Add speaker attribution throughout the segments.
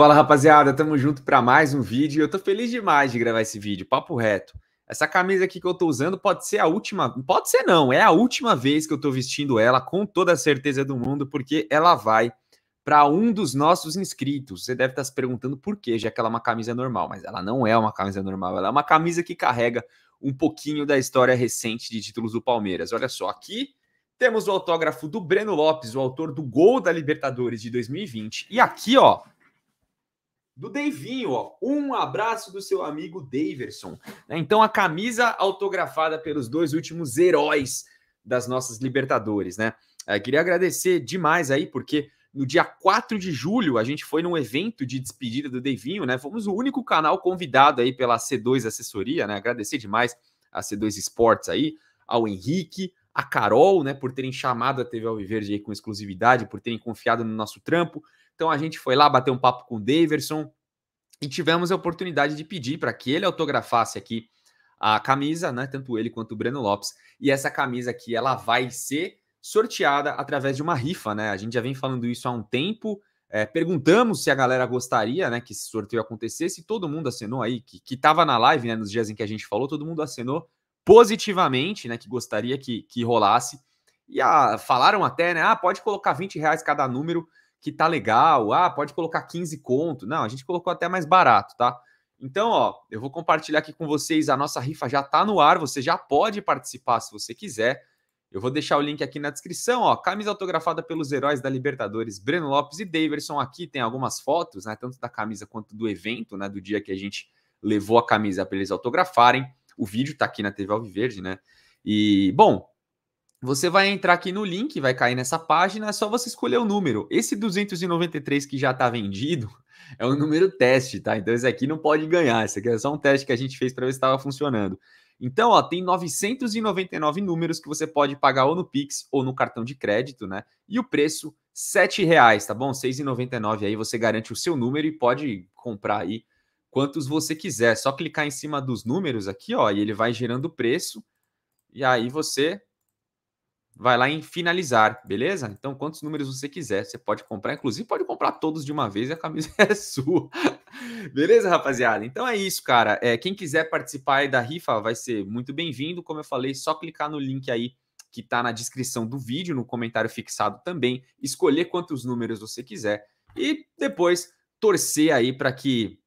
Speaker 1: Fala rapaziada, tamo junto para mais um vídeo. Eu tô feliz demais de gravar esse vídeo, papo reto. Essa camisa aqui que eu tô usando pode ser a última, pode ser não, é a última vez que eu tô vestindo ela com toda a certeza do mundo, porque ela vai para um dos nossos inscritos. Você deve estar tá se perguntando por quê, já que ela é uma camisa normal, mas ela não é uma camisa normal, ela é uma camisa que carrega um pouquinho da história recente de títulos do Palmeiras. Olha só, aqui temos o autógrafo do Breno Lopes, o autor do gol da Libertadores de 2020. E aqui, ó, do Devinho, ó. Um abraço do seu amigo Daverson. Né? Então, a camisa autografada pelos dois últimos heróis das nossas Libertadores, né? É, queria agradecer demais aí, porque no dia 4 de julho a gente foi num evento de despedida do Devinho, né? Fomos o único canal convidado aí pela C2 Assessoria, né? Agradecer demais a C2 Esportes aí, ao Henrique, a Carol, né, por terem chamado a TV Alviverde aí com exclusividade, por terem confiado no nosso trampo. Então a gente foi lá bater um papo com o Daverson, e tivemos a oportunidade de pedir para que ele autografasse aqui a camisa, né? Tanto ele quanto o Breno Lopes. E essa camisa aqui, ela vai ser sorteada através de uma rifa, né? A gente já vem falando isso há um tempo. É, perguntamos se a galera gostaria, né, que esse sorteio acontecesse. Todo mundo acenou aí, que estava na live, né, nos dias em que a gente falou, todo mundo acenou positivamente, né, que gostaria que, que rolasse. E a, ah, falaram até, né, ah, pode colocar 20 reais cada número que tá legal, ah, pode colocar 15 conto. Não, a gente colocou até mais barato, tá? Então, ó, eu vou compartilhar aqui com vocês, a nossa rifa já tá no ar, você já pode participar se você quiser. Eu vou deixar o link aqui na descrição, ó, camisa autografada pelos heróis da Libertadores, Breno Lopes e Daverson aqui, tem algumas fotos, né, tanto da camisa quanto do evento, né, do dia que a gente levou a camisa para eles autografarem. O vídeo tá aqui na TV Alviverde, né? E, bom, você vai entrar aqui no link, vai cair nessa página, é só você escolher o número. Esse 293 que já está vendido é um número teste, tá? Então esse aqui não pode ganhar, esse aqui é só um teste que a gente fez para ver se estava funcionando. Então, ó, tem 999 números que você pode pagar ou no Pix ou no cartão de crédito, né? E o preço R$7,00, reais, tá bom? R$6,99 aí você garante o seu número e pode comprar aí quantos você quiser. É só clicar em cima dos números aqui, ó, e ele vai gerando o preço. E aí você vai lá em finalizar, beleza? Então, quantos números você quiser, você pode comprar, inclusive pode comprar todos de uma vez e a camisa é sua. beleza, rapaziada? Então é isso, cara. É, quem quiser participar aí da rifa vai ser muito bem-vindo. Como eu falei, só clicar no link aí que tá na descrição do vídeo, no comentário fixado também, escolher quantos números você quiser e depois torcer aí para que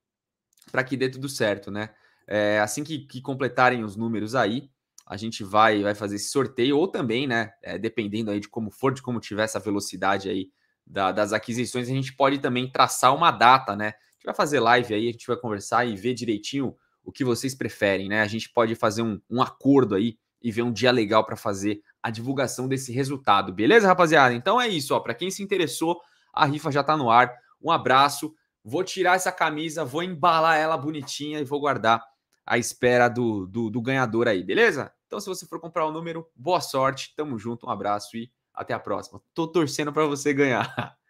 Speaker 1: para que dê tudo certo, né? É, assim que, que completarem os números aí, a gente vai, vai fazer esse sorteio, ou também, né, é, dependendo aí de como for, de como tiver essa velocidade aí da, das aquisições, a gente pode também traçar uma data, né? A gente vai fazer live aí, a gente vai conversar e ver direitinho o que vocês preferem, né? A gente pode fazer um, um acordo aí e ver um dia legal para fazer a divulgação desse resultado, beleza, rapaziada? Então é isso, ó. Para quem se interessou, a rifa já está no ar. Um abraço. Vou tirar essa camisa, vou embalar ela bonitinha e vou guardar à espera do, do, do ganhador aí, beleza? Então, se você for comprar o um número, boa sorte, tamo junto, um abraço e até a próxima. Tô torcendo para você ganhar.